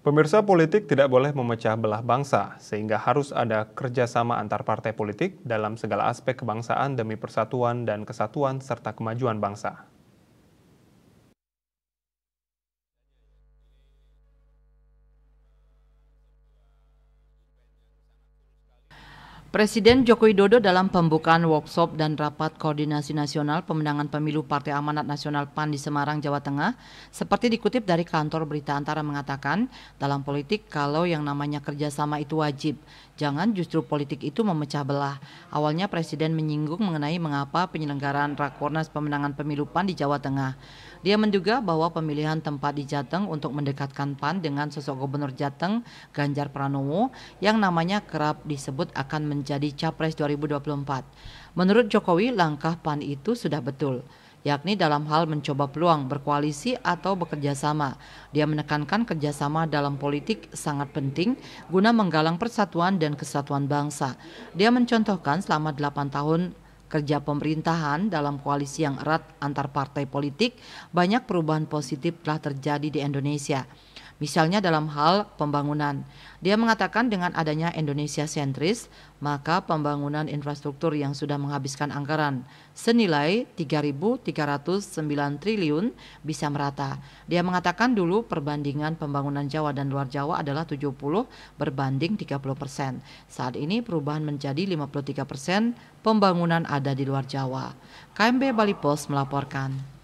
Pemirsa politik tidak boleh memecah belah bangsa, sehingga harus ada kerjasama antar partai politik dalam segala aspek kebangsaan demi persatuan dan kesatuan serta kemajuan bangsa. Presiden Joko Widodo dalam pembukaan workshop dan rapat koordinasi nasional pemenangan pemilu Partai Amanat Nasional PAN di Semarang, Jawa Tengah, seperti dikutip dari kantor berita antara mengatakan, dalam politik kalau yang namanya kerjasama itu wajib, jangan justru politik itu memecah belah. Awalnya Presiden menyinggung mengenai mengapa penyelenggaraan Rakornas Pemenangan Pemilu PAN di Jawa Tengah. Dia menduga bahwa pemilihan tempat di Jateng untuk mendekatkan PAN dengan sosok Gubernur Jateng, Ganjar Pranowo, yang namanya kerap disebut akan menjadi menjadi capres 2024. Menurut Jokowi, langkah PAN itu sudah betul yakni dalam hal mencoba peluang berkoalisi atau bekerja sama. Dia menekankan kerjasama dalam politik sangat penting guna menggalang persatuan dan kesatuan bangsa. Dia mencontohkan selama 8 tahun kerja pemerintahan dalam koalisi yang erat antar partai politik, banyak perubahan positif telah terjadi di Indonesia. Misalnya dalam hal pembangunan. Dia mengatakan dengan adanya Indonesia sentris, maka pembangunan infrastruktur yang sudah menghabiskan anggaran senilai 3.309 triliun bisa merata. Dia mengatakan dulu perbandingan pembangunan Jawa dan luar Jawa adalah 70 berbanding 30 persen. Saat ini perubahan menjadi 53 persen, pembangunan ada di luar Jawa. KMB Bali Post melaporkan.